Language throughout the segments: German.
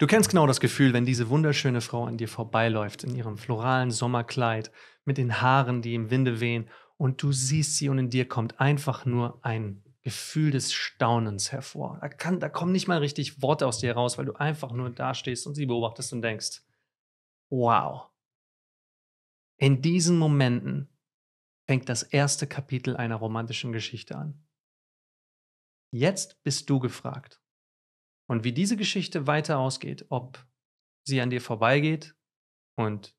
Du kennst genau das Gefühl, wenn diese wunderschöne Frau an dir vorbeiläuft in ihrem floralen Sommerkleid, mit den Haaren, die im Winde wehen, und du siehst sie und in dir kommt einfach nur ein Gefühl des Staunens hervor. Da, kann, da kommen nicht mal richtig Worte aus dir heraus, weil du einfach nur dastehst und sie beobachtest und denkst, wow. In diesen Momenten fängt das erste Kapitel einer romantischen Geschichte an. Jetzt bist du gefragt. Und wie diese Geschichte weiter ausgeht, ob sie an dir vorbeigeht und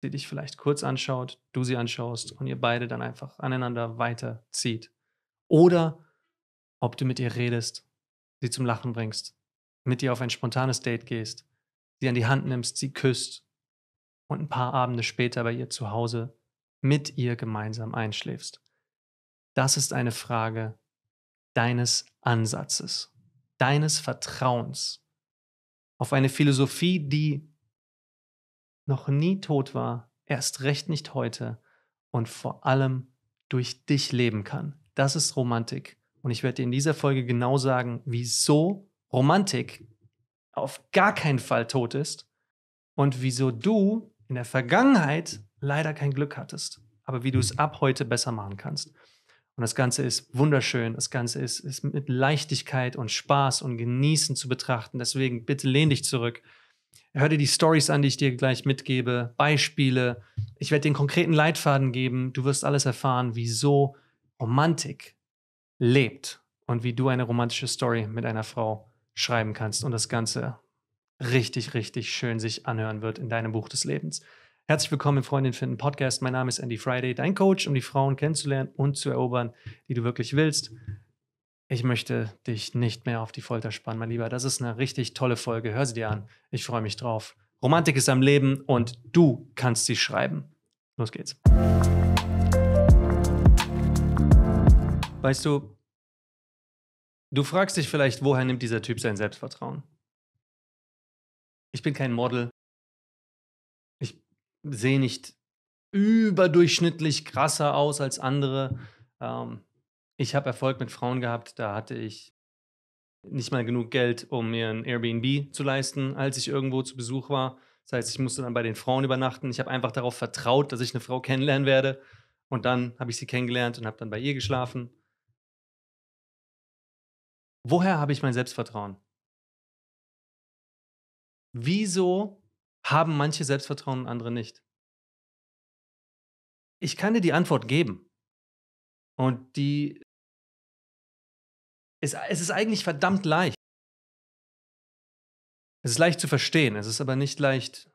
sie dich vielleicht kurz anschaut, du sie anschaust und ihr beide dann einfach aneinander weiterzieht. Oder ob du mit ihr redest, sie zum Lachen bringst, mit ihr auf ein spontanes Date gehst, sie an die Hand nimmst, sie küsst und ein paar Abende später bei ihr zu Hause mit ihr gemeinsam einschläfst. Das ist eine Frage deines Ansatzes deines Vertrauens auf eine Philosophie, die noch nie tot war, erst recht nicht heute und vor allem durch dich leben kann. Das ist Romantik. Und ich werde dir in dieser Folge genau sagen, wieso Romantik auf gar keinen Fall tot ist und wieso du in der Vergangenheit leider kein Glück hattest, aber wie du es ab heute besser machen kannst. Und das Ganze ist wunderschön. Das Ganze ist, ist mit Leichtigkeit und Spaß und Genießen zu betrachten. Deswegen bitte lehn dich zurück. Hör dir die Stories an, die ich dir gleich mitgebe, Beispiele. Ich werde den konkreten Leitfaden geben. Du wirst alles erfahren, wieso Romantik lebt und wie du eine romantische Story mit einer Frau schreiben kannst und das Ganze richtig, richtig schön sich anhören wird in deinem Buch des Lebens. Herzlich willkommen im Freundin finden Podcast. Mein Name ist Andy Friday, dein Coach, um die Frauen kennenzulernen und zu erobern, die du wirklich willst. Ich möchte dich nicht mehr auf die Folter spannen, mein Lieber. Das ist eine richtig tolle Folge. Hör sie dir an. Ich freue mich drauf. Romantik ist am Leben und du kannst sie schreiben. Los geht's. Weißt du, du fragst dich vielleicht, woher nimmt dieser Typ sein Selbstvertrauen? Ich bin kein Model, sehe nicht überdurchschnittlich krasser aus als andere. Ähm, ich habe Erfolg mit Frauen gehabt, da hatte ich nicht mal genug Geld, um mir ein Airbnb zu leisten, als ich irgendwo zu Besuch war. Das heißt, ich musste dann bei den Frauen übernachten. Ich habe einfach darauf vertraut, dass ich eine Frau kennenlernen werde. Und dann habe ich sie kennengelernt und habe dann bei ihr geschlafen. Woher habe ich mein Selbstvertrauen? Wieso haben manche Selbstvertrauen und andere nicht? Ich kann dir die Antwort geben. Und die. Es, es ist eigentlich verdammt leicht. Es ist leicht zu verstehen, es ist aber nicht leicht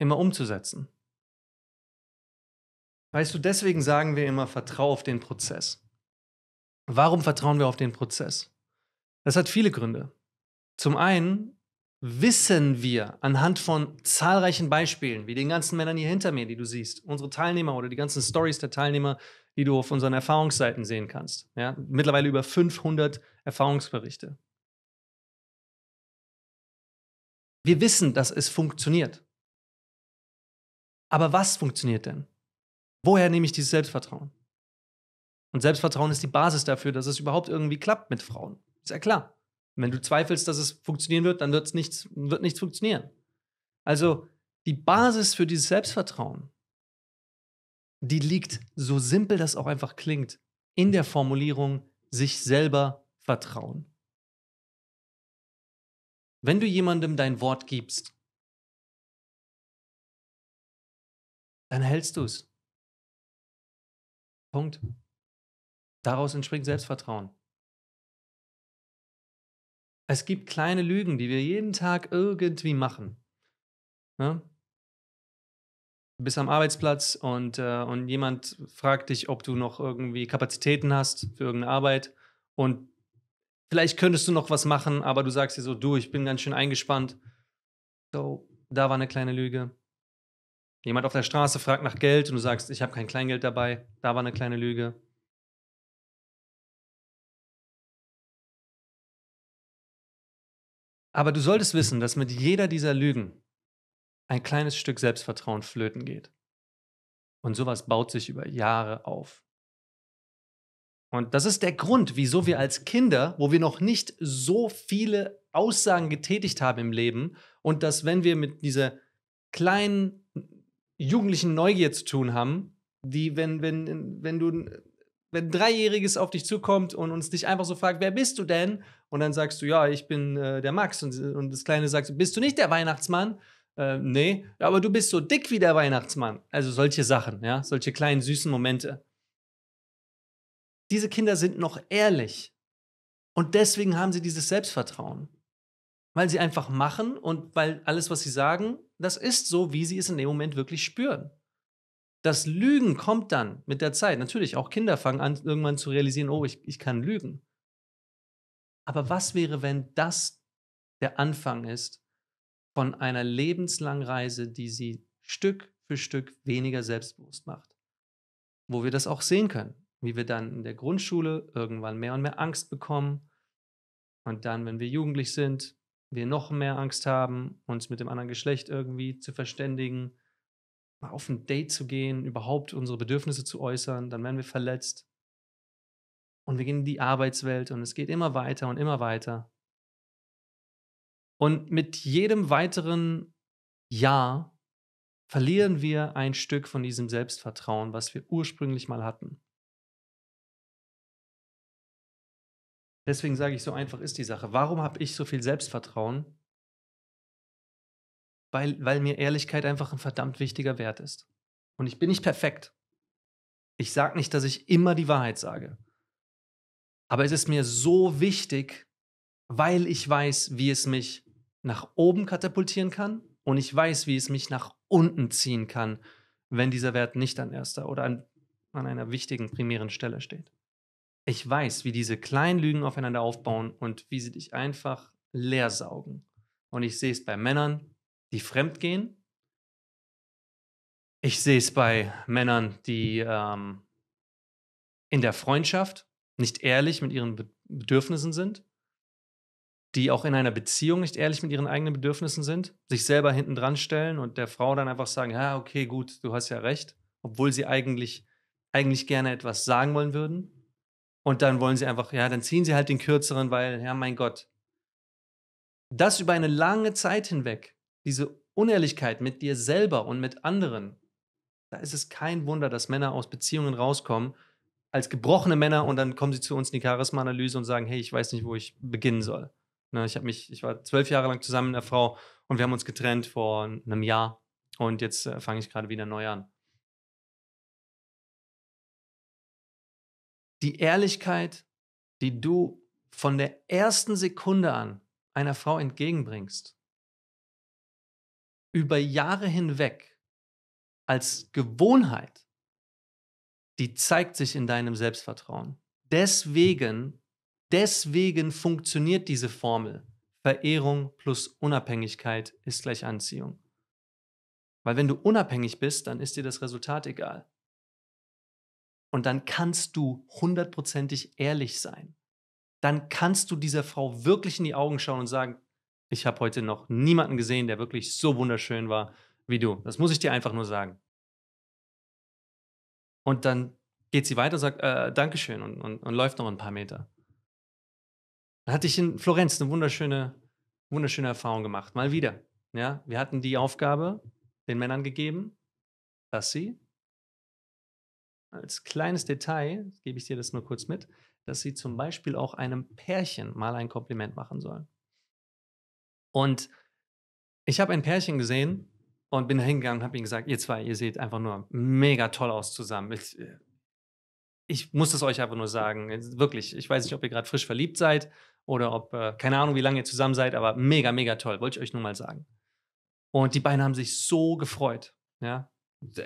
immer umzusetzen. Weißt du, deswegen sagen wir immer, vertrau auf den Prozess. Warum vertrauen wir auf den Prozess? Das hat viele Gründe. Zum einen wissen wir anhand von zahlreichen Beispielen, wie den ganzen Männern hier hinter mir, die du siehst, unsere Teilnehmer oder die ganzen Stories der Teilnehmer, die du auf unseren Erfahrungsseiten sehen kannst. Ja? Mittlerweile über 500 Erfahrungsberichte. Wir wissen, dass es funktioniert. Aber was funktioniert denn? Woher nehme ich dieses Selbstvertrauen? Und Selbstvertrauen ist die Basis dafür, dass es überhaupt irgendwie klappt mit Frauen. Ist ja klar wenn du zweifelst, dass es funktionieren wird, dann wird's nichts, wird nichts funktionieren. Also die Basis für dieses Selbstvertrauen, die liegt, so simpel das auch einfach klingt, in der Formulierung sich selber vertrauen. Wenn du jemandem dein Wort gibst, dann hältst du es. Punkt. Daraus entspringt Selbstvertrauen. Es gibt kleine Lügen, die wir jeden Tag irgendwie machen. Ne? Du bist am Arbeitsplatz und, äh, und jemand fragt dich, ob du noch irgendwie Kapazitäten hast für irgendeine Arbeit. Und vielleicht könntest du noch was machen, aber du sagst dir so, du, ich bin ganz schön eingespannt. So, da war eine kleine Lüge. Jemand auf der Straße fragt nach Geld und du sagst, ich habe kein Kleingeld dabei. Da war eine kleine Lüge. Aber du solltest wissen, dass mit jeder dieser Lügen ein kleines Stück Selbstvertrauen flöten geht. Und sowas baut sich über Jahre auf. Und das ist der Grund, wieso wir als Kinder, wo wir noch nicht so viele Aussagen getätigt haben im Leben und dass, wenn wir mit dieser kleinen jugendlichen Neugier zu tun haben, die, wenn, wenn, wenn du, wenn ein Dreijähriges auf dich zukommt und uns dich einfach so fragt, wer bist du denn? und dann sagst du, ja, ich bin äh, der Max und, äh, und das Kleine sagt, bist du nicht der Weihnachtsmann? Äh, nee, aber du bist so dick wie der Weihnachtsmann. Also solche Sachen, ja, solche kleinen süßen Momente. Diese Kinder sind noch ehrlich und deswegen haben sie dieses Selbstvertrauen, weil sie einfach machen und weil alles, was sie sagen, das ist so, wie sie es in dem Moment wirklich spüren. Das Lügen kommt dann mit der Zeit. Natürlich, auch Kinder fangen an, irgendwann zu realisieren, oh, ich, ich kann lügen. Aber was wäre, wenn das der Anfang ist von einer lebenslangen Reise, die sie Stück für Stück weniger selbstbewusst macht? Wo wir das auch sehen können, wie wir dann in der Grundschule irgendwann mehr und mehr Angst bekommen und dann, wenn wir jugendlich sind, wir noch mehr Angst haben, uns mit dem anderen Geschlecht irgendwie zu verständigen, mal auf ein Date zu gehen, überhaupt unsere Bedürfnisse zu äußern, dann werden wir verletzt und wir gehen in die Arbeitswelt und es geht immer weiter und immer weiter. Und mit jedem weiteren Jahr verlieren wir ein Stück von diesem Selbstvertrauen, was wir ursprünglich mal hatten. Deswegen sage ich, so einfach ist die Sache. Warum habe ich so viel Selbstvertrauen? Weil, weil mir Ehrlichkeit einfach ein verdammt wichtiger Wert ist. Und ich bin nicht perfekt. Ich sage nicht, dass ich immer die Wahrheit sage. Aber es ist mir so wichtig, weil ich weiß, wie es mich nach oben katapultieren kann und ich weiß, wie es mich nach unten ziehen kann, wenn dieser Wert nicht an erster oder an, an einer wichtigen primären Stelle steht. Ich weiß, wie diese kleinen Lügen aufeinander aufbauen und wie sie dich einfach leersaugen. Und ich sehe es bei Männern, die fremdgehen. Ich sehe es bei Männern, die ähm, in der Freundschaft nicht ehrlich mit ihren Bedürfnissen sind, die auch in einer Beziehung nicht ehrlich mit ihren eigenen Bedürfnissen sind, sich selber hinten dran stellen und der Frau dann einfach sagen, ja, okay, gut, du hast ja recht, obwohl sie eigentlich, eigentlich gerne etwas sagen wollen würden. Und dann wollen sie einfach, ja, dann ziehen sie halt den kürzeren, weil, ja, mein Gott. Das über eine lange Zeit hinweg, diese Unehrlichkeit mit dir selber und mit anderen, da ist es kein Wunder, dass Männer aus Beziehungen rauskommen als gebrochene Männer und dann kommen sie zu uns in die Charisma-Analyse und sagen, hey, ich weiß nicht, wo ich beginnen soll. Ne, ich mich, ich war zwölf Jahre lang zusammen mit einer Frau und wir haben uns getrennt vor einem Jahr und jetzt äh, fange ich gerade wieder neu an. Die Ehrlichkeit, die du von der ersten Sekunde an einer Frau entgegenbringst, über Jahre hinweg als Gewohnheit die zeigt sich in deinem Selbstvertrauen. Deswegen, deswegen funktioniert diese Formel. Verehrung plus Unabhängigkeit ist gleich Anziehung. Weil wenn du unabhängig bist, dann ist dir das Resultat egal. Und dann kannst du hundertprozentig ehrlich sein. Dann kannst du dieser Frau wirklich in die Augen schauen und sagen, ich habe heute noch niemanden gesehen, der wirklich so wunderschön war wie du. Das muss ich dir einfach nur sagen. Und dann geht sie weiter, sagt äh, Dankeschön und, und, und läuft noch ein paar Meter. Dann hatte ich in Florenz eine wunderschöne, wunderschöne Erfahrung gemacht. Mal wieder. Ja, wir hatten die Aufgabe den Männern gegeben, dass sie als kleines Detail, gebe ich dir das nur kurz mit, dass sie zum Beispiel auch einem Pärchen mal ein Kompliment machen sollen. Und ich habe ein Pärchen gesehen, und bin da hingegangen und habe ihm gesagt, ihr zwei, ihr seht einfach nur mega toll aus zusammen. Ich, äh, ich muss es euch einfach nur sagen, wirklich, ich weiß nicht, ob ihr gerade frisch verliebt seid oder ob, äh, keine Ahnung, wie lange ihr zusammen seid, aber mega, mega toll, wollte ich euch nur mal sagen. Und die beiden haben sich so gefreut. Ja?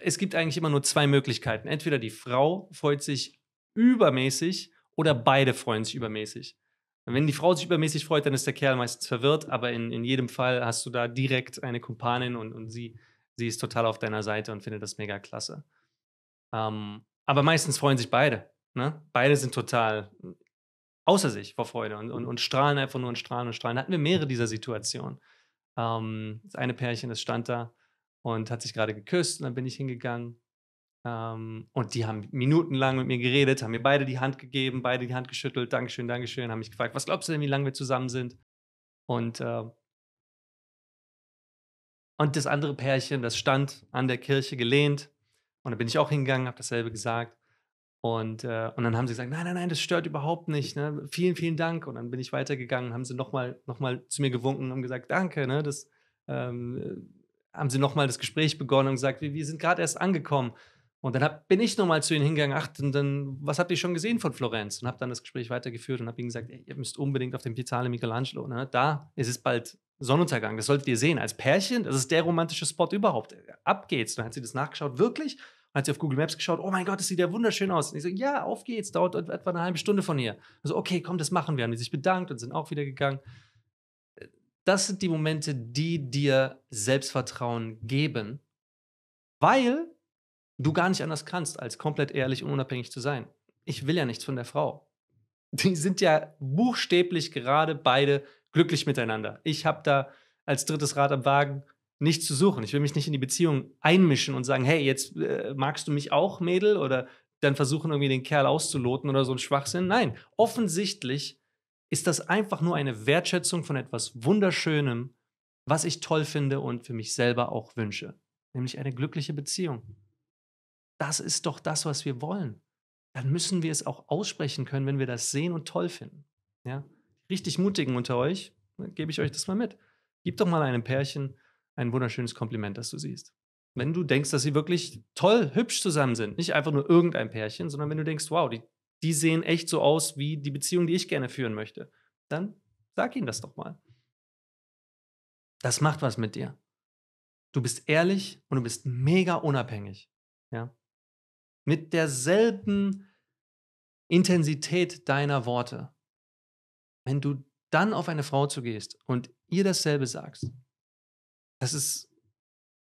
Es gibt eigentlich immer nur zwei Möglichkeiten. Entweder die Frau freut sich übermäßig oder beide freuen sich übermäßig. Wenn die Frau sich übermäßig freut, dann ist der Kerl meistens verwirrt, aber in, in jedem Fall hast du da direkt eine Kumpanin und, und sie, sie ist total auf deiner Seite und findet das mega klasse. Ähm, aber meistens freuen sich beide. Ne? Beide sind total äh, außer sich vor Freude und, und, und strahlen einfach nur und strahlen und strahlen. Da hatten wir mehrere dieser Situationen. Ähm, das eine Pärchen, das stand da und hat sich gerade geküsst und dann bin ich hingegangen ähm, und die haben minutenlang mit mir geredet, haben mir beide die Hand gegeben, beide die Hand geschüttelt, Dankeschön, Dankeschön, haben mich gefragt, was glaubst du denn, wie lange wir zusammen sind? Und, äh, und das andere Pärchen, das stand an der Kirche gelehnt. Und da bin ich auch hingegangen, habe dasselbe gesagt. Und, äh, und dann haben sie gesagt, nein, nein, nein, das stört überhaupt nicht. Ne? Vielen, vielen Dank. Und dann bin ich weitergegangen, haben sie nochmal noch mal zu mir gewunken und haben gesagt, danke. Ne? Das, ähm, haben sie nochmal das Gespräch begonnen und gesagt, wir, wir sind gerade erst angekommen. Und dann hab, bin ich nochmal zu ihnen hingegangen, ach, und dann, was habt ihr schon gesehen von Florenz? Und habe dann das Gespräch weitergeführt und habe ihnen gesagt, ey, ihr müsst unbedingt auf den Pizzale Michelangelo, ne? da ist es bald Sonnenuntergang, das solltet ihr sehen, als Pärchen, das ist der romantische Spot überhaupt, ab geht's. dann hat sie das nachgeschaut, wirklich, Dann hat sie auf Google Maps geschaut, oh mein Gott, das sieht ja wunderschön aus. Und ich so, ja, auf geht's, dauert etwa eine halbe Stunde von hier. Also, okay, komm, das machen wir. Haben die sich bedankt und sind auch wieder gegangen. Äh, das sind die Momente, die dir Selbstvertrauen geben, weil du gar nicht anders kannst, als komplett ehrlich und unabhängig zu sein. Ich will ja nichts von der Frau. Die sind ja buchstäblich gerade beide glücklich miteinander. Ich habe da als drittes Rad am Wagen nichts zu suchen. Ich will mich nicht in die Beziehung einmischen und sagen, hey, jetzt äh, magst du mich auch, Mädel? Oder dann versuchen irgendwie den Kerl auszuloten oder so ein Schwachsinn. Nein, offensichtlich ist das einfach nur eine Wertschätzung von etwas Wunderschönem, was ich toll finde und für mich selber auch wünsche, nämlich eine glückliche Beziehung. Das ist doch das, was wir wollen. Dann müssen wir es auch aussprechen können, wenn wir das sehen und toll finden. Ja? Richtig mutigen unter euch, ne, gebe ich euch das mal mit. Gib doch mal einem Pärchen ein wunderschönes Kompliment, das du siehst. Wenn du denkst, dass sie wirklich toll, hübsch zusammen sind, nicht einfach nur irgendein Pärchen, sondern wenn du denkst, wow, die, die sehen echt so aus wie die Beziehung, die ich gerne führen möchte, dann sag ihnen das doch mal. Das macht was mit dir. Du bist ehrlich und du bist mega unabhängig. Ja? mit derselben Intensität deiner Worte, wenn du dann auf eine Frau zugehst und ihr dasselbe sagst, das ist,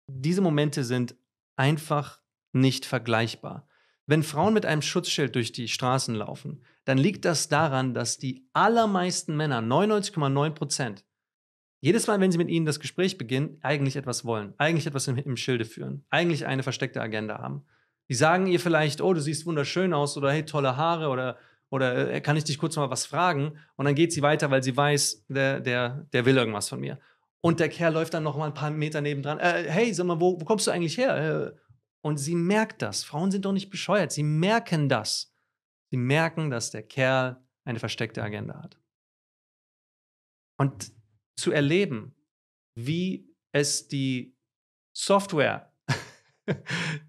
diese Momente sind einfach nicht vergleichbar. Wenn Frauen mit einem Schutzschild durch die Straßen laufen, dann liegt das daran, dass die allermeisten Männer, 99,9 Prozent, jedes Mal, wenn sie mit ihnen das Gespräch beginnen, eigentlich etwas wollen, eigentlich etwas im, im Schilde führen, eigentlich eine versteckte Agenda haben. Die sagen ihr vielleicht, oh, du siehst wunderschön aus oder hey, tolle Haare oder, oder äh, kann ich dich kurz mal was fragen? Und dann geht sie weiter, weil sie weiß, der, der, der will irgendwas von mir. Und der Kerl läuft dann noch mal ein paar Meter nebendran. Äh, hey, sag mal, wo, wo kommst du eigentlich her? Äh, und sie merkt das. Frauen sind doch nicht bescheuert. Sie merken das. Sie merken, dass der Kerl eine versteckte Agenda hat. Und zu erleben, wie es die Software,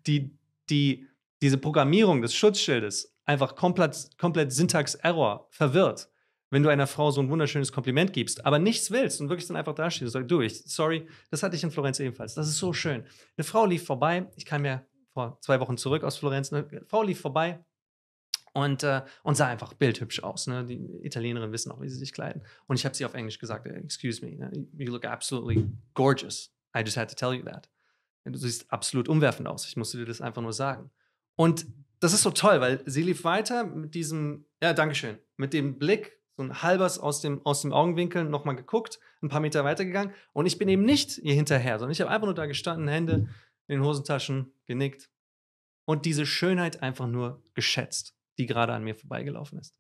die die diese Programmierung des Schutzschildes einfach komplett, komplett Syntax-Error verwirrt. Wenn du einer Frau so ein wunderschönes Kompliment gibst, aber nichts willst und wirklich dann einfach dastehst und sagst, du, ich, sorry, das hatte ich in Florenz ebenfalls. Das ist so schön. Eine Frau lief vorbei, ich kam ja vor zwei Wochen zurück aus Florenz, ne, eine Frau lief vorbei und, äh, und sah einfach bildhübsch aus. Ne? Die Italienerinnen wissen auch, wie sie sich kleiden. Und ich habe sie auf Englisch gesagt, äh, excuse me, ne? you look absolutely gorgeous. I just had to tell you that. Du siehst absolut umwerfend aus. Ich musste dir das einfach nur sagen. Und das ist so toll, weil sie lief weiter mit diesem, ja, Dankeschön, mit dem Blick, so ein halbes aus dem, aus dem Augenwinkel, nochmal geguckt, ein paar Meter weitergegangen. Und ich bin eben nicht ihr hinterher, sondern ich habe einfach nur da gestanden, Hände in den Hosentaschen, genickt und diese Schönheit einfach nur geschätzt, die gerade an mir vorbeigelaufen ist.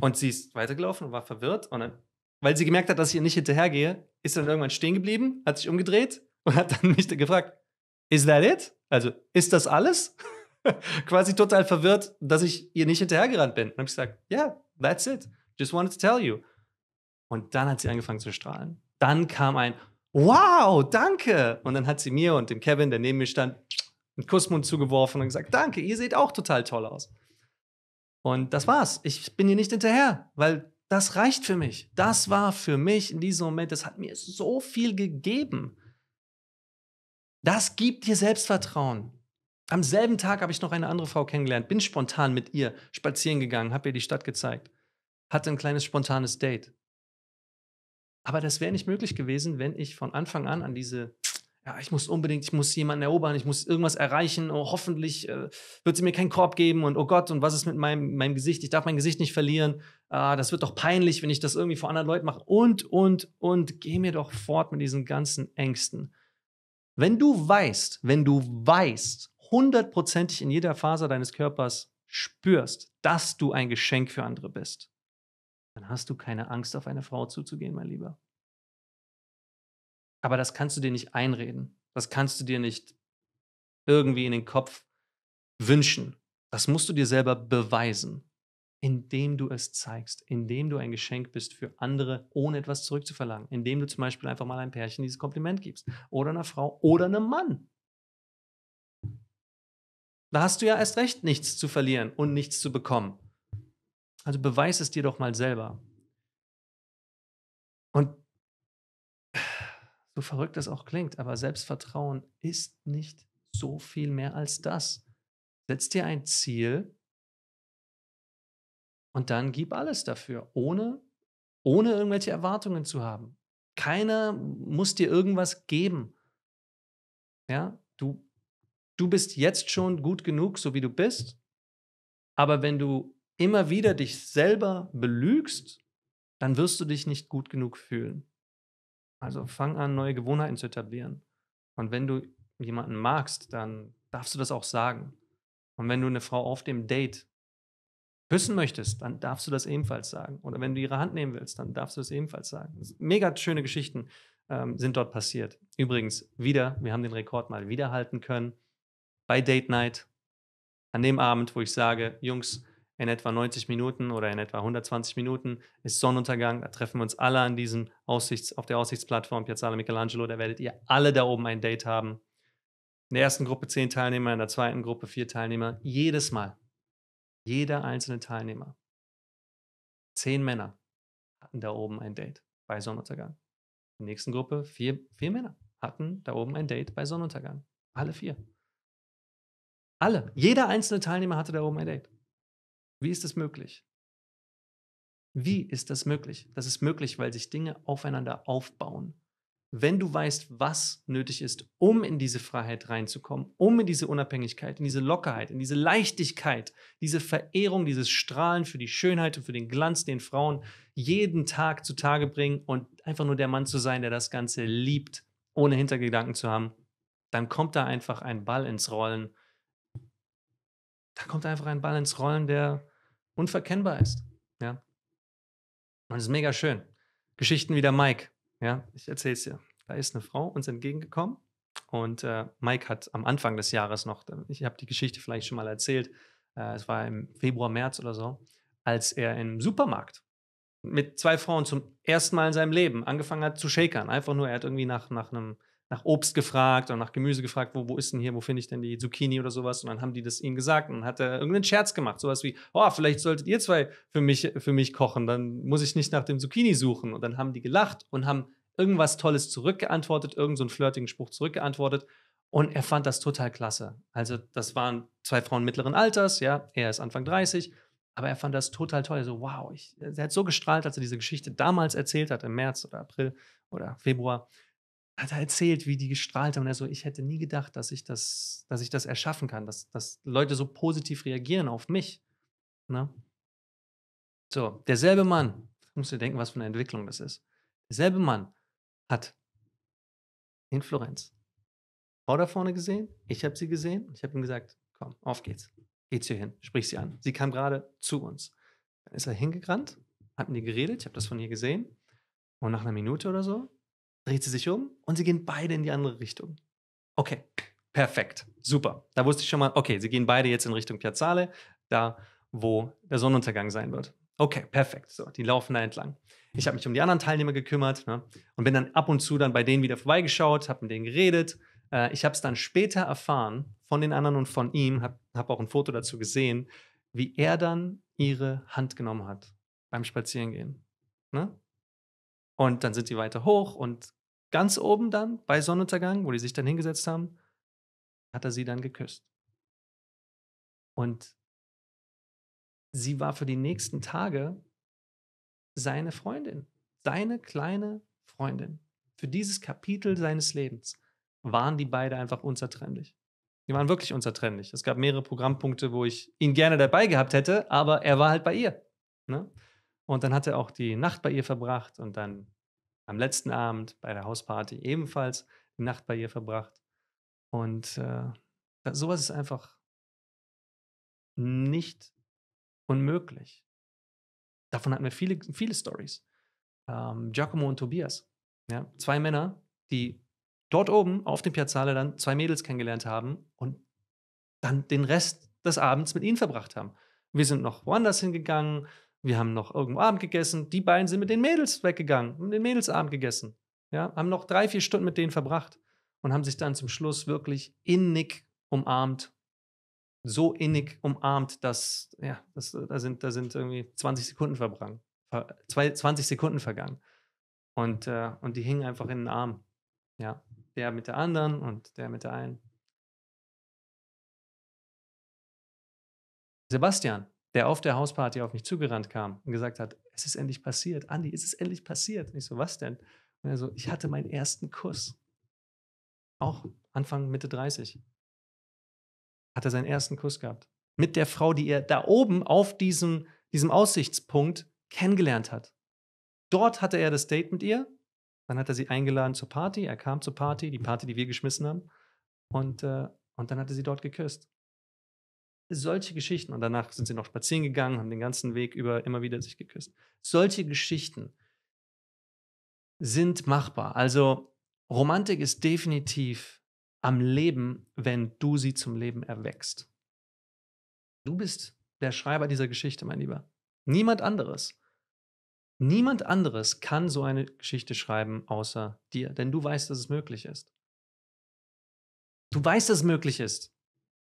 Und sie ist weitergelaufen und war verwirrt. Und dann, weil sie gemerkt hat, dass ich ihr nicht hinterhergehe, ist dann irgendwann stehen geblieben, hat sich umgedreht und hat dann mich gefragt, is that it? Also, ist das alles? Quasi total verwirrt, dass ich ihr nicht hinterhergerannt bin. Und habe ich gesagt, yeah, that's it. Just wanted to tell you. Und dann hat sie angefangen zu strahlen. Dann kam ein Wow, danke! Und dann hat sie mir und dem Kevin, der neben mir stand, einen Kussmund zugeworfen und gesagt, danke, ihr seht auch total toll aus. Und das war's. Ich bin ihr nicht hinterher, weil das reicht für mich. Das war für mich in diesem Moment, das hat mir so viel gegeben. Das gibt dir Selbstvertrauen. Am selben Tag habe ich noch eine andere Frau kennengelernt, bin spontan mit ihr spazieren gegangen, habe ihr die Stadt gezeigt, hatte ein kleines spontanes Date. Aber das wäre nicht möglich gewesen, wenn ich von Anfang an an diese, ja, ich muss unbedingt, ich muss jemanden erobern, ich muss irgendwas erreichen, oh, hoffentlich äh, wird sie mir keinen Korb geben und oh Gott, und was ist mit meinem, meinem Gesicht? Ich darf mein Gesicht nicht verlieren. Ah, das wird doch peinlich, wenn ich das irgendwie vor anderen Leuten mache. Und, und, und, geh mir doch fort mit diesen ganzen Ängsten. Wenn du weißt, wenn du weißt, hundertprozentig in jeder Faser deines Körpers spürst, dass du ein Geschenk für andere bist, dann hast du keine Angst, auf eine Frau zuzugehen, mein Lieber. Aber das kannst du dir nicht einreden. Das kannst du dir nicht irgendwie in den Kopf wünschen. Das musst du dir selber beweisen indem du es zeigst, indem du ein Geschenk bist für andere, ohne etwas zurückzuverlangen, indem du zum Beispiel einfach mal einem Pärchen dieses Kompliment gibst oder einer Frau oder einem Mann. Da hast du ja erst recht nichts zu verlieren und nichts zu bekommen. Also beweis es dir doch mal selber. Und so verrückt das auch klingt, aber Selbstvertrauen ist nicht so viel mehr als das. Setz dir ein Ziel, und dann gib alles dafür, ohne, ohne irgendwelche Erwartungen zu haben. Keiner muss dir irgendwas geben. Ja, du, du bist jetzt schon gut genug, so wie du bist. Aber wenn du immer wieder dich selber belügst, dann wirst du dich nicht gut genug fühlen. Also fang an, neue Gewohnheiten zu etablieren. Und wenn du jemanden magst, dann darfst du das auch sagen. Und wenn du eine Frau auf dem Date küssen möchtest, dann darfst du das ebenfalls sagen. Oder wenn du ihre Hand nehmen willst, dann darfst du das ebenfalls sagen. Mega schöne Geschichten ähm, sind dort passiert. Übrigens, wieder, wir haben den Rekord mal wiederhalten können bei Date Night. An dem Abend, wo ich sage, Jungs, in etwa 90 Minuten oder in etwa 120 Minuten ist Sonnenuntergang. Da treffen wir uns alle an diesem Aussichts, auf der Aussichtsplattform Piazzale Michelangelo. Da werdet ihr alle da oben ein Date haben. In der ersten Gruppe zehn Teilnehmer, in der zweiten Gruppe vier Teilnehmer. Jedes Mal jeder einzelne Teilnehmer. Zehn Männer hatten da oben ein Date bei Sonnenuntergang. In der nächsten Gruppe vier, vier Männer hatten da oben ein Date bei Sonnenuntergang. Alle vier. Alle. Jeder einzelne Teilnehmer hatte da oben ein Date. Wie ist das möglich? Wie ist das möglich? Das ist möglich, weil sich Dinge aufeinander aufbauen wenn du weißt, was nötig ist, um in diese Freiheit reinzukommen, um in diese Unabhängigkeit, in diese Lockerheit, in diese Leichtigkeit, diese Verehrung, dieses Strahlen für die Schönheit und für den Glanz, den Frauen jeden Tag zutage bringen und einfach nur der Mann zu sein, der das Ganze liebt, ohne Hintergedanken zu haben, dann kommt da einfach ein Ball ins Rollen. Da kommt einfach ein Ball ins Rollen, der unverkennbar ist. Ja? Und es ist mega schön. Geschichten wie der Mike, ja, ich erzähle es dir. Da ist eine Frau uns entgegengekommen und äh, Mike hat am Anfang des Jahres noch, äh, ich habe die Geschichte vielleicht schon mal erzählt, äh, es war im Februar, März oder so, als er im Supermarkt mit zwei Frauen zum ersten Mal in seinem Leben angefangen hat zu shakern. Einfach nur, er hat irgendwie nach, nach einem nach Obst gefragt und nach Gemüse gefragt, wo, wo ist denn hier, wo finde ich denn die Zucchini oder sowas? Und dann haben die das ihm gesagt und hat er irgendeinen Scherz gemacht, sowas wie, oh, vielleicht solltet ihr zwei für mich, für mich kochen, dann muss ich nicht nach dem Zucchini suchen. Und dann haben die gelacht und haben irgendwas Tolles zurückgeantwortet, irgendeinen so flirtigen Spruch zurückgeantwortet. Und er fand das total klasse. Also, das waren zwei Frauen mittleren Alters, ja, er ist Anfang 30, aber er fand das total toll. So, wow, ich, er hat so gestrahlt, als er diese Geschichte damals erzählt hat, im März oder April oder Februar hat er erzählt, wie die gestrahlt haben. Und er so, ich hätte nie gedacht, dass ich das, dass ich das erschaffen kann, dass, dass Leute so positiv reagieren auf mich. Ne? So, derselbe Mann, musst du denken, was für eine Entwicklung das ist. Derselbe Mann hat in Florenz Frau da vorne gesehen, ich habe sie gesehen und ich habe ihm gesagt, komm, auf geht's. Geht's hier hin, sprich sie an. Sie kam gerade zu uns. Dann ist er hingerannt, hat mit ihr geredet, ich habe das von ihr gesehen. Und nach einer Minute oder so dreht sie sich um und sie gehen beide in die andere Richtung. Okay, perfekt, super. Da wusste ich schon mal, okay, sie gehen beide jetzt in Richtung Piazzale, da wo der Sonnenuntergang sein wird. Okay, perfekt. So, die laufen da entlang. Ich habe mich um die anderen Teilnehmer gekümmert ne, und bin dann ab und zu dann bei denen wieder vorbeigeschaut, habe mit denen geredet. Äh, ich habe es dann später erfahren von den anderen und von ihm, habe hab auch ein Foto dazu gesehen, wie er dann ihre Hand genommen hat beim Spazierengehen. Ne? Und dann sind die weiter hoch und ganz oben dann bei Sonnenuntergang, wo die sich dann hingesetzt haben, hat er sie dann geküsst. Und sie war für die nächsten Tage seine Freundin, seine kleine Freundin. Für dieses Kapitel seines Lebens waren die beide einfach unzertrennlich. Die waren wirklich unzertrennlich. Es gab mehrere Programmpunkte, wo ich ihn gerne dabei gehabt hätte, aber er war halt bei ihr. Ne? Und dann hat er auch die Nacht bei ihr verbracht und dann am letzten Abend bei der Hausparty ebenfalls die Nacht bei ihr verbracht. Und äh, sowas ist einfach nicht unmöglich. Davon hatten wir viele, viele Stories. Ähm, Giacomo und Tobias, ja, zwei Männer, die dort oben auf dem Piazzale dann zwei Mädels kennengelernt haben und dann den Rest des Abends mit ihnen verbracht haben. Wir sind noch woanders hingegangen, wir haben noch irgendwo Abend gegessen. Die beiden sind mit den Mädels weggegangen, haben den Mädels Abend gegessen. Ja, haben noch drei, vier Stunden mit denen verbracht und haben sich dann zum Schluss wirklich innig umarmt. So innig umarmt, dass, ja, das, da, sind, da sind irgendwie 20 Sekunden verbrannt. 20 Sekunden vergangen. Und, äh, und die hingen einfach in den Arm. Ja, der mit der anderen und der mit der einen. Sebastian, der auf der Hausparty auf mich zugerannt kam und gesagt hat, es ist endlich passiert, Andi, es ist endlich passiert. Und ich so, was denn? Und er so, ich hatte meinen ersten Kuss. Auch Anfang, Mitte 30. Hat er seinen ersten Kuss gehabt. Mit der Frau, die er da oben auf diesem, diesem Aussichtspunkt kennengelernt hat. Dort hatte er das Date mit ihr. Dann hat er sie eingeladen zur Party. Er kam zur Party, die Party, die wir geschmissen haben. Und, äh, und dann hatte sie dort geküsst. Solche Geschichten. Und danach sind sie noch spazieren gegangen, haben den ganzen Weg über immer wieder sich geküsst. Solche Geschichten sind machbar. Also Romantik ist definitiv am Leben, wenn du sie zum Leben erwächst. Du bist der Schreiber dieser Geschichte, mein Lieber. Niemand anderes. Niemand anderes kann so eine Geschichte schreiben außer dir, denn du weißt, dass es möglich ist. Du weißt, dass es möglich ist.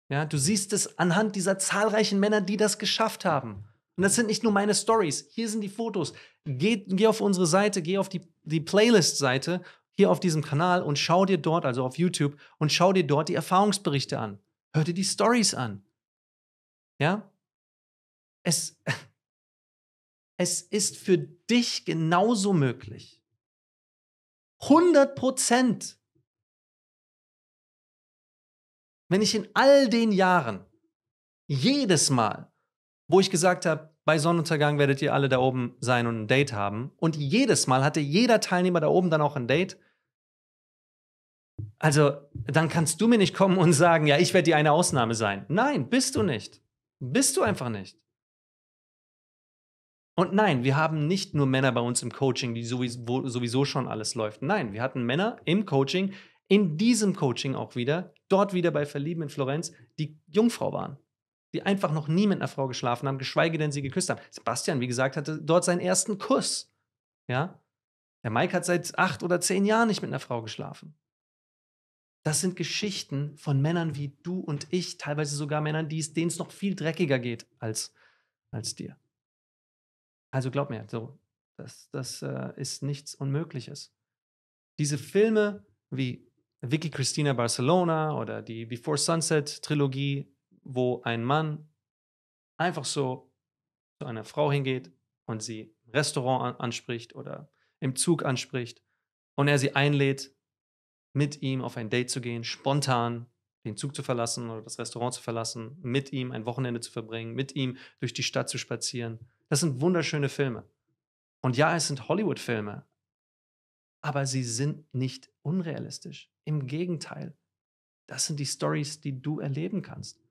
Ja, du siehst es anhand dieser zahlreichen Männer, die das geschafft haben. Und das sind nicht nur meine Stories. Hier sind die Fotos. Geh, geh auf unsere Seite, geh auf die, die Playlist-Seite hier auf diesem Kanal und schau dir dort, also auf YouTube, und schau dir dort die Erfahrungsberichte an. Hör dir die Stories an. Ja? Es, es ist für dich genauso möglich. 100 Prozent wenn ich in all den Jahren, jedes Mal, wo ich gesagt habe, bei Sonnenuntergang werdet ihr alle da oben sein und ein Date haben, und jedes Mal hatte jeder Teilnehmer da oben dann auch ein Date, also dann kannst du mir nicht kommen und sagen, ja, ich werde dir eine Ausnahme sein. Nein, bist du nicht. Bist du einfach nicht. Und nein, wir haben nicht nur Männer bei uns im Coaching, die sowieso schon alles läuft. Nein, wir hatten Männer im Coaching, in diesem Coaching auch wieder, dort wieder bei Verlieben in Florenz, die Jungfrau waren. Die einfach noch nie mit einer Frau geschlafen haben, geschweige denn sie geküsst haben. Sebastian, wie gesagt, hatte dort seinen ersten Kuss. Ja? Der Mike hat seit acht oder zehn Jahren nicht mit einer Frau geschlafen. Das sind Geschichten von Männern wie du und ich, teilweise sogar Männern, denen es noch viel dreckiger geht als, als dir. Also glaub mir, so, das, das äh, ist nichts Unmögliches. Diese Filme wie Vicky Cristina Barcelona oder die Before Sunset Trilogie, wo ein Mann einfach so zu einer Frau hingeht und sie im Restaurant anspricht oder im Zug anspricht und er sie einlädt, mit ihm auf ein Date zu gehen, spontan den Zug zu verlassen oder das Restaurant zu verlassen, mit ihm ein Wochenende zu verbringen, mit ihm durch die Stadt zu spazieren. Das sind wunderschöne Filme. Und ja, es sind Hollywood-Filme, aber sie sind nicht unrealistisch. Im Gegenteil, das sind die Stories, die du erleben kannst.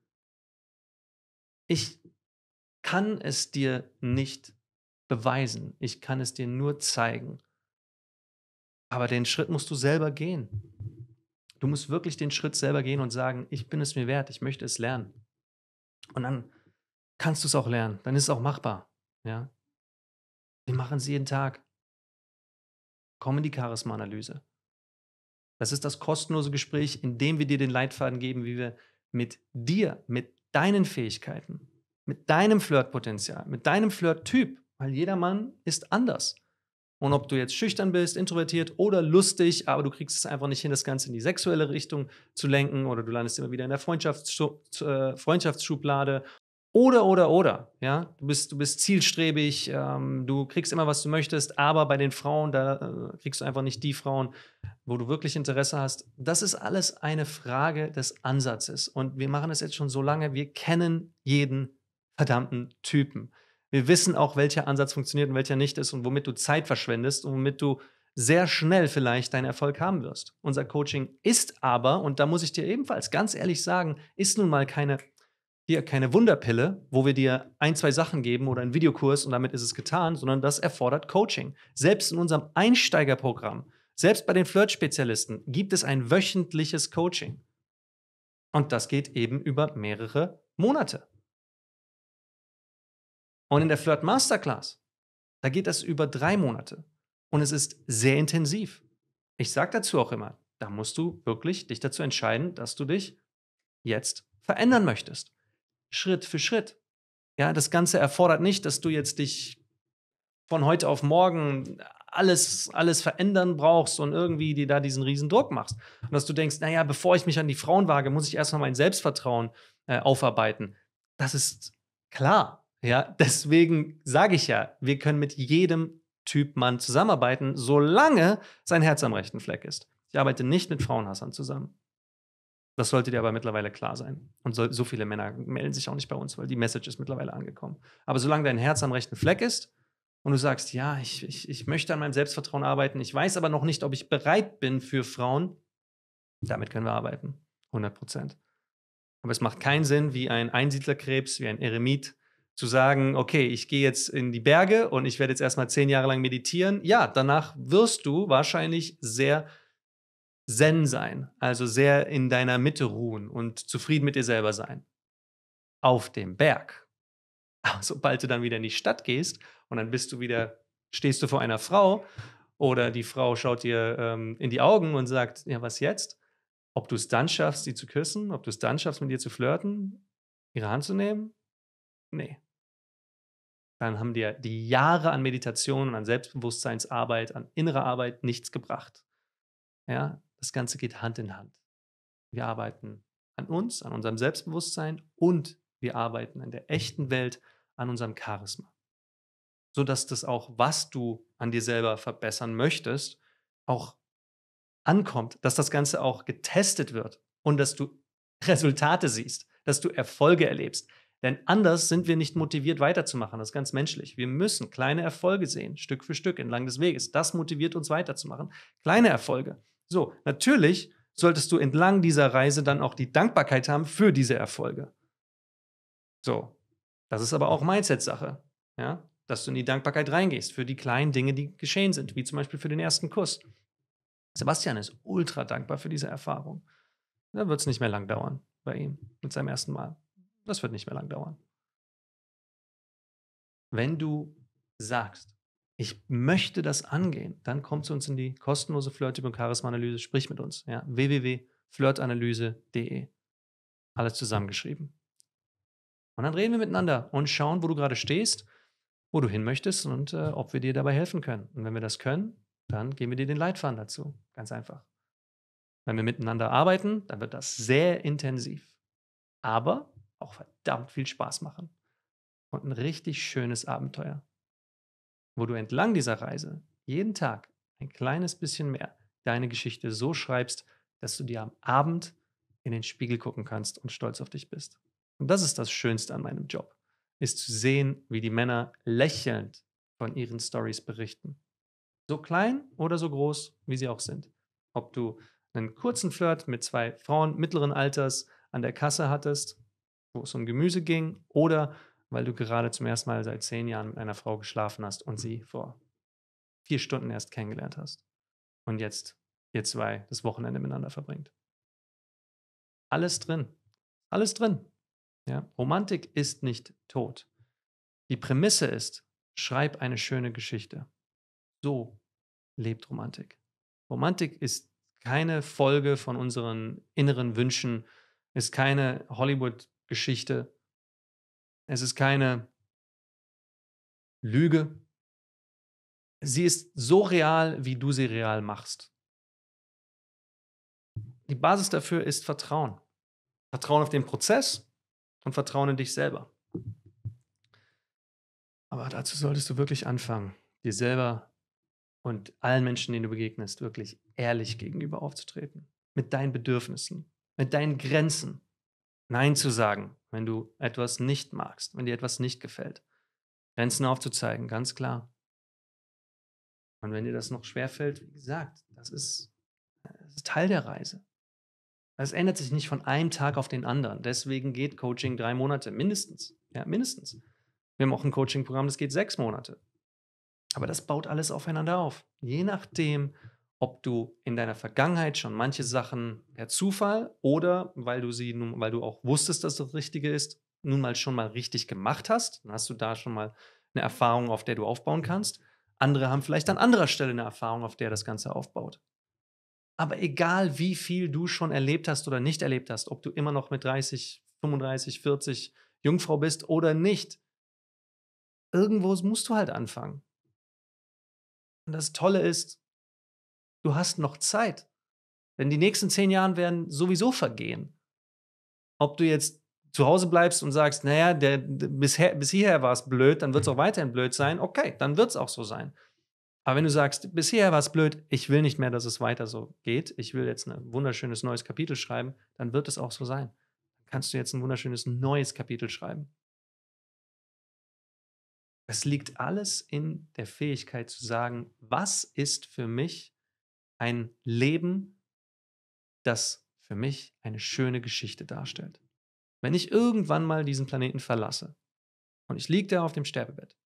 Ich kann es dir nicht beweisen, ich kann es dir nur zeigen. Aber den Schritt musst du selber gehen. Du musst wirklich den Schritt selber gehen und sagen, ich bin es mir wert, ich möchte es lernen. Und dann kannst du es auch lernen, dann ist es auch machbar. Ja? Wir machen es jeden Tag die charisma analyse Das ist das kostenlose Gespräch, in dem wir dir den Leitfaden geben, wie wir mit dir, mit deinen Fähigkeiten, mit deinem Flirtpotenzial, mit deinem Flirttyp, weil jeder Mann ist anders. Und ob du jetzt schüchtern bist, introvertiert oder lustig, aber du kriegst es einfach nicht hin, das Ganze in die sexuelle Richtung zu lenken oder du landest immer wieder in der äh, Freundschaftsschublade oder, oder, oder. Ja? Du, bist, du bist zielstrebig, ähm, du kriegst immer, was du möchtest, aber bei den Frauen, da äh, kriegst du einfach nicht die Frauen, wo du wirklich Interesse hast. Das ist alles eine Frage des Ansatzes. Und wir machen das jetzt schon so lange, wir kennen jeden verdammten Typen. Wir wissen auch, welcher Ansatz funktioniert und welcher nicht ist und womit du Zeit verschwendest und womit du sehr schnell vielleicht deinen Erfolg haben wirst. Unser Coaching ist aber, und da muss ich dir ebenfalls ganz ehrlich sagen, ist nun mal keine hier keine Wunderpille, wo wir dir ein, zwei Sachen geben oder einen Videokurs und damit ist es getan, sondern das erfordert Coaching. Selbst in unserem Einsteigerprogramm, selbst bei den Flirt-Spezialisten gibt es ein wöchentliches Coaching. Und das geht eben über mehrere Monate. Und in der Flirt Masterclass, da geht das über drei Monate. Und es ist sehr intensiv. Ich sage dazu auch immer, da musst du wirklich dich dazu entscheiden, dass du dich jetzt verändern möchtest. Schritt für Schritt. Ja, das Ganze erfordert nicht, dass du jetzt dich von heute auf morgen alles, alles verändern brauchst und irgendwie dir da diesen riesen Druck machst. Und dass du denkst, naja, bevor ich mich an die Frauen wage, muss ich erstmal mein Selbstvertrauen äh, aufarbeiten. Das ist klar. Ja, deswegen sage ich ja, wir können mit jedem Typ Mann zusammenarbeiten, solange sein Herz am rechten Fleck ist. Ich arbeite nicht mit Frauenhassern zusammen. Das sollte dir aber mittlerweile klar sein. Und so, so, viele Männer melden sich auch nicht bei uns, weil die Message ist mittlerweile angekommen. Aber solange dein Herz am rechten Fleck ist und du sagst, ja, ich, ich, ich möchte an meinem Selbstvertrauen arbeiten, ich weiß aber noch nicht, ob ich bereit bin für Frauen, damit können wir arbeiten. 100 Prozent. Aber es macht keinen Sinn, wie ein Einsiedlerkrebs, wie ein Eremit, zu sagen, okay, ich gehe jetzt in die Berge und ich werde jetzt erstmal zehn Jahre lang meditieren. Ja, danach wirst du wahrscheinlich sehr Zen sein, also sehr in deiner Mitte ruhen und zufrieden mit dir selber sein. Auf dem Berg. Aber sobald du dann wieder in die Stadt gehst und dann bist du wieder, stehst du vor einer Frau oder die Frau schaut dir ähm, in die Augen und sagt, ja, was jetzt? Ob du es dann schaffst, sie zu küssen, ob du es dann schaffst, mit ihr zu flirten, ihre Hand zu nehmen? Nee. Dann haben dir die Jahre an Meditation und an Selbstbewusstseinsarbeit, an innerer Arbeit nichts gebracht. Ja, das Ganze geht Hand in Hand. Wir arbeiten an uns, an unserem Selbstbewusstsein und wir arbeiten an der echten Welt an unserem Charisma. Sodass das auch, was du an dir selber verbessern möchtest, auch ankommt, dass das Ganze auch getestet wird und dass du Resultate siehst, dass du Erfolge erlebst. Denn anders sind wir nicht motiviert weiterzumachen. Das ist ganz menschlich. Wir müssen kleine Erfolge sehen, Stück für Stück entlang des Weges. Das motiviert uns weiterzumachen. Kleine Erfolge. So, natürlich solltest du entlang dieser Reise dann auch die Dankbarkeit haben für diese Erfolge. So, das ist aber auch Mindset-Sache, ja? dass du in die Dankbarkeit reingehst für die kleinen Dinge, die geschehen sind, wie zum Beispiel für den ersten Kuss. Sebastian ist ultra dankbar für diese Erfahrung. Da wird es nicht mehr lang dauern bei ihm mit seinem ersten Mal. Das wird nicht mehr lang dauern. Wenn du sagst, ich möchte das angehen, dann kommt zu uns in die kostenlose Flirt-Typ- und Charisma-Analyse, sprich mit uns. Ja, www.flirtanalyse.de. Alles zusammengeschrieben. Und dann reden wir miteinander und schauen, wo du gerade stehst, wo du hin möchtest und äh, ob wir dir dabei helfen können. Und wenn wir das können, dann geben wir dir den Leitfaden dazu. Ganz einfach. Wenn wir miteinander arbeiten, dann wird das sehr intensiv. Aber auch verdammt viel Spaß machen. Und ein richtig schönes Abenteuer wo du entlang dieser Reise jeden Tag ein kleines bisschen mehr deine Geschichte so schreibst, dass du dir am Abend in den Spiegel gucken kannst und stolz auf dich bist. Und das ist das Schönste an meinem Job, ist zu sehen, wie die Männer lächelnd von ihren Stories berichten. So klein oder so groß, wie sie auch sind. Ob du einen kurzen Flirt mit zwei Frauen mittleren Alters an der Kasse hattest, wo es um Gemüse ging, oder weil du gerade zum ersten Mal seit zehn Jahren mit einer Frau geschlafen hast und sie vor vier Stunden erst kennengelernt hast und jetzt ihr zwei das Wochenende miteinander verbringt. Alles drin. Alles drin. Ja? Romantik ist nicht tot. Die Prämisse ist, schreib eine schöne Geschichte. So lebt Romantik. Romantik ist keine Folge von unseren inneren Wünschen, ist keine Hollywood-Geschichte, es ist keine Lüge. Sie ist so real, wie du sie real machst. Die Basis dafür ist Vertrauen. Vertrauen auf den Prozess und Vertrauen in dich selber. Aber dazu solltest du wirklich anfangen, dir selber und allen Menschen, denen du begegnest, wirklich ehrlich gegenüber aufzutreten. Mit deinen Bedürfnissen, mit deinen Grenzen, Nein zu sagen, wenn du etwas nicht magst, wenn dir etwas nicht gefällt. Grenzen aufzuzeigen, ganz klar. Und wenn dir das noch schwerfällt, wie gesagt, das ist, das ist Teil der Reise. Es ändert sich nicht von einem Tag auf den anderen. Deswegen geht Coaching drei Monate, mindestens. Ja, mindestens. Wir haben auch ein Coaching-Programm, das geht sechs Monate. Aber das baut alles aufeinander auf. Je nachdem, ob du in deiner Vergangenheit schon manche Sachen per Zufall oder weil du sie nun, weil du auch wusstest, dass das Richtige ist, nun mal schon mal richtig gemacht hast, dann hast du da schon mal eine Erfahrung, auf der du aufbauen kannst. Andere haben vielleicht an anderer Stelle eine Erfahrung, auf der das Ganze aufbaut. Aber egal, wie viel du schon erlebt hast oder nicht erlebt hast, ob du immer noch mit 30, 35, 40 Jungfrau bist oder nicht, irgendwo musst du halt anfangen. Und das Tolle ist, Du hast noch Zeit. Denn die nächsten zehn Jahre werden sowieso vergehen. Ob du jetzt zu Hause bleibst und sagst, naja, der, der bisher, bis hierher war es blöd, dann wird es mhm. auch weiterhin blöd sein, okay, dann wird es auch so sein. Aber wenn du sagst, bisher war es blöd, ich will nicht mehr, dass es weiter so geht, ich will jetzt ein ne wunderschönes neues Kapitel schreiben, dann wird es auch so sein. Dann kannst du jetzt ein wunderschönes neues Kapitel schreiben. Es liegt alles in der Fähigkeit zu sagen, was ist für mich ein Leben, das für mich eine schöne Geschichte darstellt. Wenn ich irgendwann mal diesen Planeten verlasse und ich liege da auf dem Sterbebett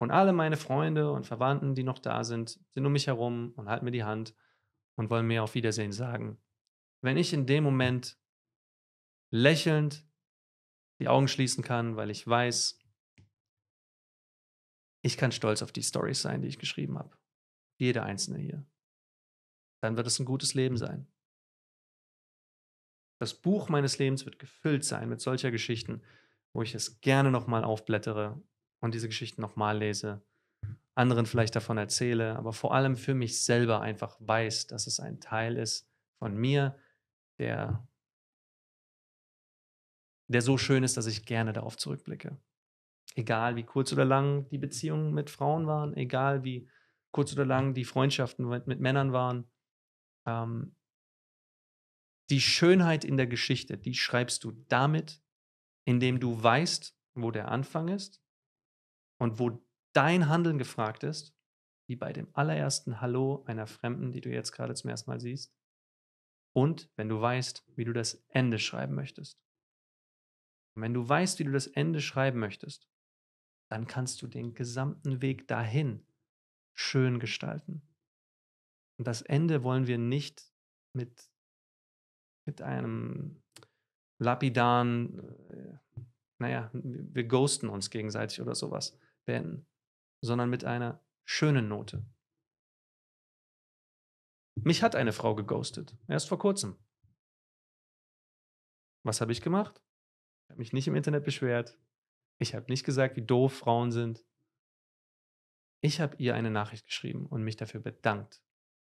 und alle meine Freunde und Verwandten, die noch da sind, sind um mich herum und halten mir die Hand und wollen mir auf Wiedersehen sagen, wenn ich in dem Moment lächelnd die Augen schließen kann, weil ich weiß, ich kann stolz auf die Stories sein, die ich geschrieben habe. Jede einzelne hier dann wird es ein gutes Leben sein. Das Buch meines Lebens wird gefüllt sein mit solcher Geschichten, wo ich es gerne nochmal aufblättere und diese Geschichten nochmal lese, anderen vielleicht davon erzähle, aber vor allem für mich selber einfach weiß, dass es ein Teil ist von mir, der, der so schön ist, dass ich gerne darauf zurückblicke. Egal wie kurz oder lang die Beziehungen mit Frauen waren, egal wie kurz oder lang die Freundschaften mit Männern waren, ähm, die Schönheit in der Geschichte, die schreibst du damit, indem du weißt, wo der Anfang ist und wo dein Handeln gefragt ist, wie bei dem allerersten Hallo einer Fremden, die du jetzt gerade zum ersten Mal siehst, und wenn du weißt, wie du das Ende schreiben möchtest. Und wenn du weißt, wie du das Ende schreiben möchtest, dann kannst du den gesamten Weg dahin schön gestalten. Und das Ende wollen wir nicht mit, mit einem lapidaren, äh, naja, wir ghosten uns gegenseitig oder sowas beenden, sondern mit einer schönen Note. Mich hat eine Frau geghostet, erst vor kurzem. Was habe ich gemacht? Ich habe mich nicht im Internet beschwert. Ich habe nicht gesagt, wie doof Frauen sind. Ich habe ihr eine Nachricht geschrieben und mich dafür bedankt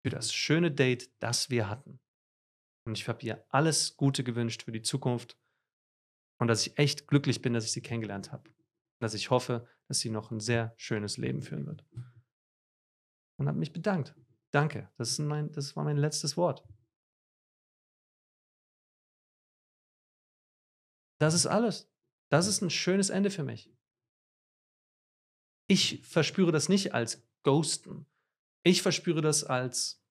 für das schöne Date, das wir hatten. Und ich habe ihr alles Gute gewünscht für die Zukunft und dass ich echt glücklich bin, dass ich sie kennengelernt habe. Dass ich hoffe, dass sie noch ein sehr schönes Leben führen wird. Und habe mich bedankt. Danke. Das, mein, das war mein letztes Wort. Das ist alles. Das ist ein schönes Ende für mich. Ich verspüre das nicht als Ghosten, ich verspüre das als,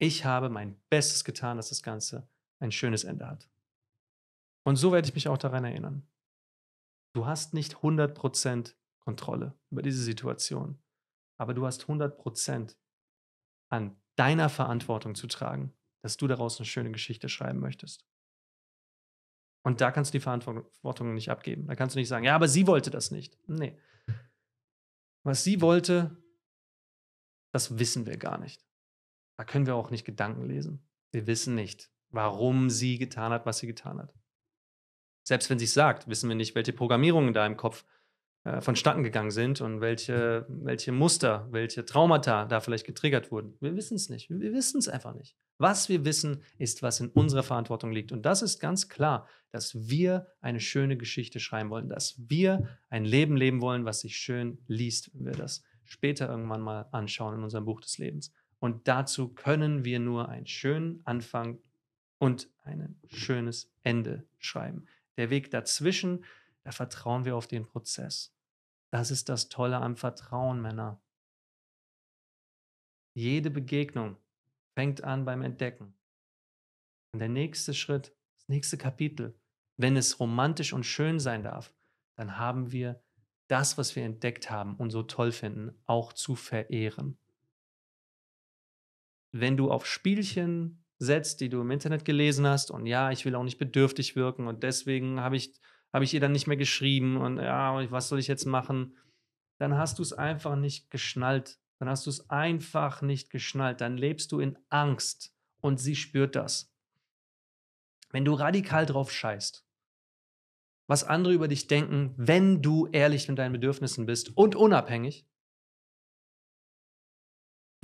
ich habe mein Bestes getan, dass das Ganze ein schönes Ende hat. Und so werde ich mich auch daran erinnern. Du hast nicht 100% Kontrolle über diese Situation, aber du hast 100% an deiner Verantwortung zu tragen, dass du daraus eine schöne Geschichte schreiben möchtest. Und da kannst du die Verantwortung nicht abgeben. Da kannst du nicht sagen, ja, aber sie wollte das nicht. Nee. Was sie wollte, das wissen wir gar nicht. Da können wir auch nicht Gedanken lesen. Wir wissen nicht, warum sie getan hat, was sie getan hat. Selbst wenn sie es sagt, wissen wir nicht, welche Programmierungen da im Kopf äh, vonstatten gegangen sind und welche, welche Muster, welche Traumata da vielleicht getriggert wurden. Wir wissen es nicht. Wir wissen es einfach nicht. Was wir wissen, ist, was in unserer Verantwortung liegt. Und das ist ganz klar, dass wir eine schöne Geschichte schreiben wollen, dass wir ein Leben leben wollen, was sich schön liest, wenn wir das später irgendwann mal anschauen in unserem Buch des Lebens. Und dazu können wir nur einen schönen Anfang und ein schönes Ende schreiben. Der Weg dazwischen, da vertrauen wir auf den Prozess. Das ist das Tolle am Vertrauen, Männer. Jede Begegnung fängt an beim Entdecken. Und der nächste Schritt, das nächste Kapitel, wenn es romantisch und schön sein darf, dann haben wir das, was wir entdeckt haben und so toll finden, auch zu verehren. Wenn du auf Spielchen setzt, die du im Internet gelesen hast, und ja, ich will auch nicht bedürftig wirken und deswegen habe ich, hab ich ihr dann nicht mehr geschrieben und ja, was soll ich jetzt machen, dann hast du es einfach nicht geschnallt. Dann hast du es einfach nicht geschnallt. Dann lebst du in Angst und sie spürt das. Wenn du radikal drauf scheißt, was andere über dich denken, wenn du ehrlich mit deinen Bedürfnissen bist und unabhängig,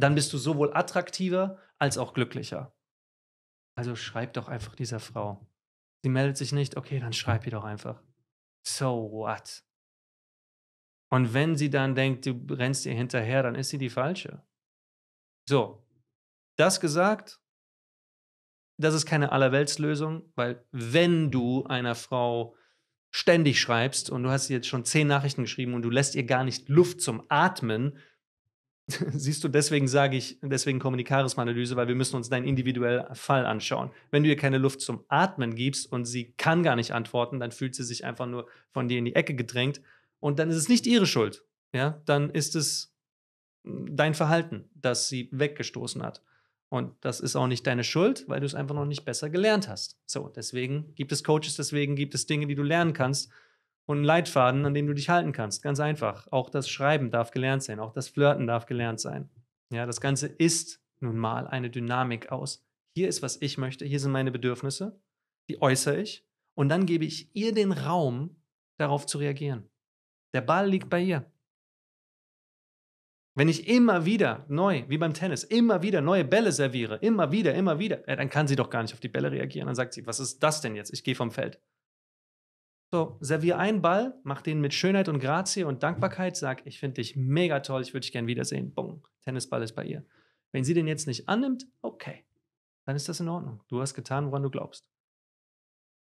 dann bist du sowohl attraktiver als auch glücklicher. Also schreib doch einfach dieser Frau. Sie meldet sich nicht, okay, dann schreib ihr doch einfach. So what? Und wenn sie dann denkt, du rennst ihr hinterher, dann ist sie die falsche. So, das gesagt, das ist keine Allerweltslösung, weil wenn du einer Frau ständig schreibst und du hast jetzt schon zehn Nachrichten geschrieben und du lässt ihr gar nicht Luft zum Atmen, siehst du, deswegen sage ich, deswegen Kommunikarismanalyse, weil wir müssen uns deinen individuellen Fall anschauen. Wenn du ihr keine Luft zum Atmen gibst und sie kann gar nicht antworten, dann fühlt sie sich einfach nur von dir in die Ecke gedrängt und dann ist es nicht ihre Schuld. Ja, dann ist es hm, dein Verhalten, das sie weggestoßen hat. Und das ist auch nicht deine Schuld, weil du es einfach noch nicht besser gelernt hast. So, deswegen gibt es Coaches, deswegen gibt es Dinge, die du lernen kannst und einen Leitfaden, an dem du dich halten kannst. Ganz einfach. Auch das Schreiben darf gelernt sein, auch das Flirten darf gelernt sein. Ja, das Ganze ist nun mal eine Dynamik aus. Hier ist, was ich möchte, hier sind meine Bedürfnisse, die äußere ich und dann gebe ich ihr den Raum, darauf zu reagieren. Der Ball liegt bei ihr. Wenn ich immer wieder neu, wie beim Tennis, immer wieder neue Bälle serviere, immer wieder, immer wieder, dann kann sie doch gar nicht auf die Bälle reagieren. Dann sagt sie, was ist das denn jetzt? Ich gehe vom Feld. So, servier einen Ball, mach den mit Schönheit und Grazie und Dankbarkeit, sag, ich finde dich mega toll, ich würde dich gerne wiedersehen. Bumm, Tennisball ist bei ihr. Wenn sie den jetzt nicht annimmt, okay, dann ist das in Ordnung. Du hast getan, woran du glaubst.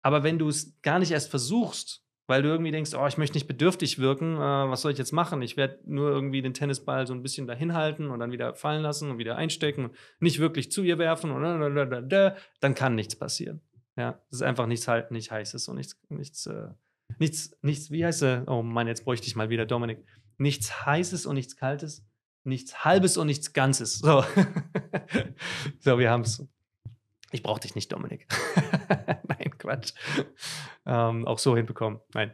Aber wenn du es gar nicht erst versuchst, weil du irgendwie denkst, oh, ich möchte nicht bedürftig wirken, äh, was soll ich jetzt machen? Ich werde nur irgendwie den Tennisball so ein bisschen dahin halten und dann wieder fallen lassen und wieder einstecken und nicht wirklich zu ihr werfen und dann kann nichts passieren. Ja, es ist einfach nichts halt, nicht heißes und nichts, nichts, äh, nichts, nichts, wie heißt es? Oh Mann, jetzt bräuchte ich mal wieder Dominik. Nichts heißes und nichts kaltes, nichts halbes und nichts ganzes. So, so wir haben es. Ich brauche dich nicht, Dominik. Nein, Quatsch. Ähm, auch so hinbekommen. Nein.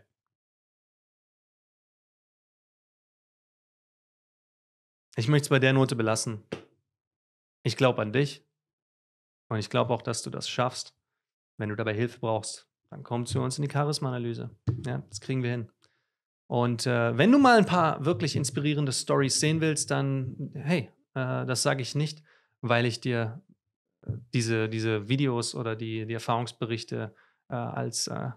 Ich möchte es bei der Note belassen. Ich glaube an dich. Und ich glaube auch, dass du das schaffst. Wenn du dabei Hilfe brauchst, dann komm zu uns in die Charisma-Analyse. Ja, das kriegen wir hin. Und äh, wenn du mal ein paar wirklich inspirierende Stories sehen willst, dann hey, äh, das sage ich nicht, weil ich dir diese, diese Videos oder die, die Erfahrungsberichte äh, als, äh,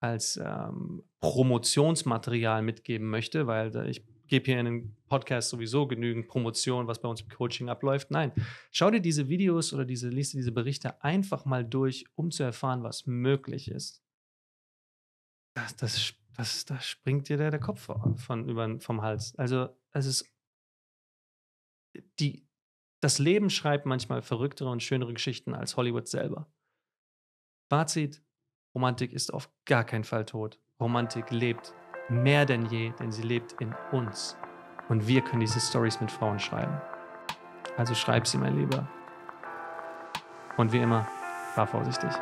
als ähm, Promotionsmaterial mitgeben möchte, weil ich gebe hier in den Podcast sowieso genügend Promotion, was bei uns im Coaching abläuft. Nein, schau dir diese Videos oder diese Liste, diese Berichte einfach mal durch, um zu erfahren, was möglich ist. Das, das, das, das springt dir der, der Kopf von, über, vom Hals. Also es ist die, das Leben schreibt manchmal verrücktere und schönere Geschichten als Hollywood selber. Fazit: Romantik ist auf gar keinen Fall tot. Romantik lebt mehr denn je, denn sie lebt in uns. Und wir können diese Stories mit Frauen schreiben. Also schreib sie, mein Lieber. Und wie immer, war vorsichtig.